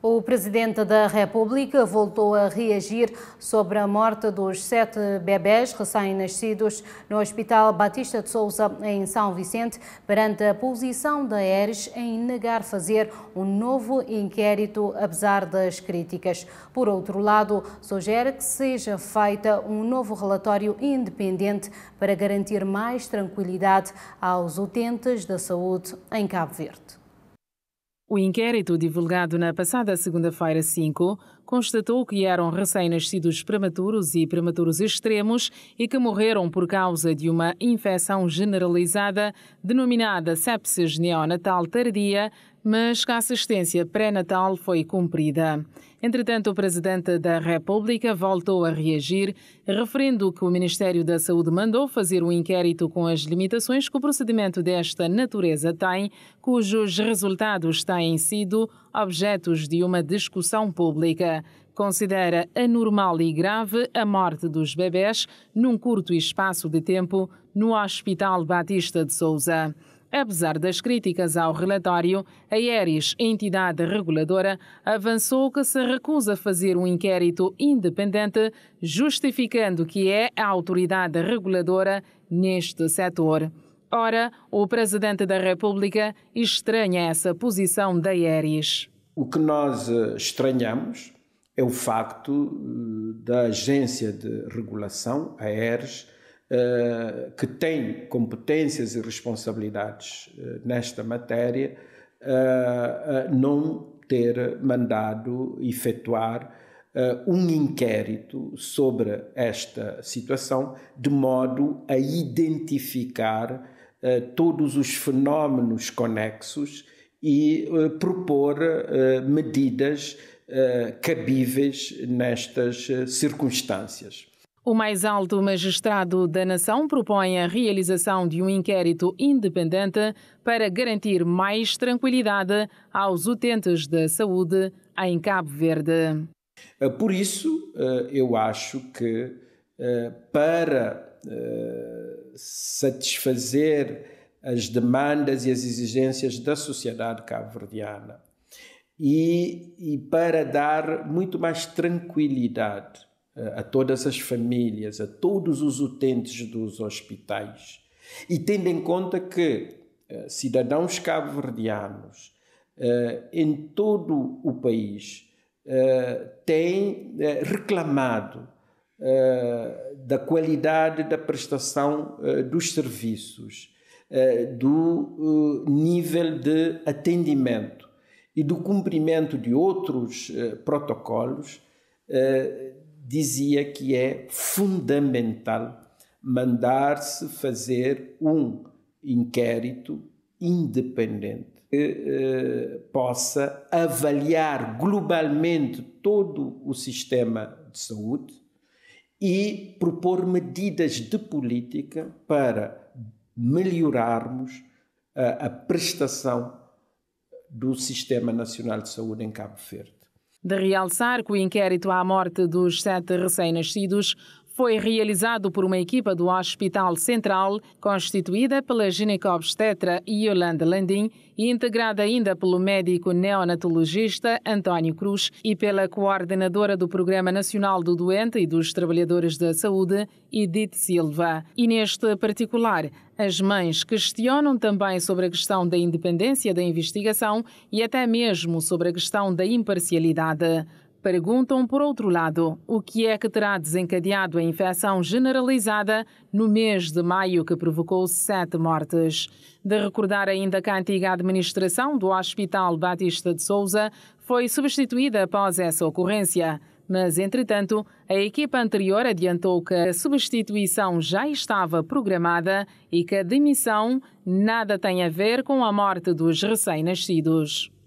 O Presidente da República voltou a reagir sobre a morte dos sete bebés recém-nascidos no Hospital Batista de Souza, em São Vicente, perante a posição da ERES em negar fazer um novo inquérito, apesar das críticas. Por outro lado, sugere que seja feita um novo relatório independente para garantir mais tranquilidade aos utentes da saúde em Cabo Verde. O inquérito divulgado na passada segunda-feira 5 constatou que eram recém-nascidos prematuros e prematuros extremos e que morreram por causa de uma infecção generalizada denominada sepsis neonatal tardia, mas que a assistência pré-natal foi cumprida. Entretanto, o Presidente da República voltou a reagir, referindo que o Ministério da Saúde mandou fazer um inquérito com as limitações que o procedimento desta natureza tem, cujos resultados têm sido objetos de uma discussão pública considera anormal e grave a morte dos bebés num curto espaço de tempo no Hospital Batista de Souza. Apesar das críticas ao relatório, a ERIS, entidade reguladora, avançou que se recusa a fazer um inquérito independente, justificando que é a autoridade reguladora neste setor. Ora, o Presidente da República estranha essa posição da ERIS. O que nós eh, estranhamos é o facto eh, da agência de regulação, a ERS, eh, que tem competências e responsabilidades eh, nesta matéria, não ter mandado efetuar um inquérito sobre esta situação, de modo a identificar todos os fenómenos conexos e uh, propor uh, medidas eh, cabíveis nestas circunstâncias. O mais alto magistrado da nação propõe a realização de um inquérito independente para garantir mais tranquilidade aos utentes da saúde em Cabo Verde. Por isso, eu acho que para satisfazer as demandas e as exigências da sociedade cabo-verdiana e, e, para dar muito mais tranquilidade eh, a, todas as famílias, a todos os utentes dos hospitais. E tendo em conta que eh, cidadãos cabo-verdianos eh, em todo o país têm reclamado da qualidade da prestação dos serviços eh, do eh, nível de atendimento e do cumprimento de outros eh, protocolos, dizia que é fundamental mandar-se fazer um inquérito independente que eh, possa avaliar globalmente todo o sistema de saúde e propor medidas de política para melhorarmos a, a prestação do Sistema Nacional de Saúde em Cabo Verde. De realçar que o inquérito à morte dos sete recém-nascidos foi realizado por uma equipa do Hospital Central, constituída pela ginecobstetra Yolanda Landim e integrada ainda pelo médico neonatologista António Cruz e pela coordenadora do Programa Nacional do Doente e dos Trabalhadores da Saúde, Edith Silva. E neste particular, as mães questionam também sobre a questão da independência da investigação e até mesmo sobre a questão da imparcialidade perguntam, por outro lado, o que é que terá desencadeado a infecção generalizada no mês de maio que provocou sete mortes. De recordar ainda que a antiga administração do Hospital Batista de Souza foi substituída após essa ocorrência. Mas, entretanto, a equipa anterior adiantou que a substituição já estava programada e que a demissão nada tem a ver com a morte dos recém-nascidos.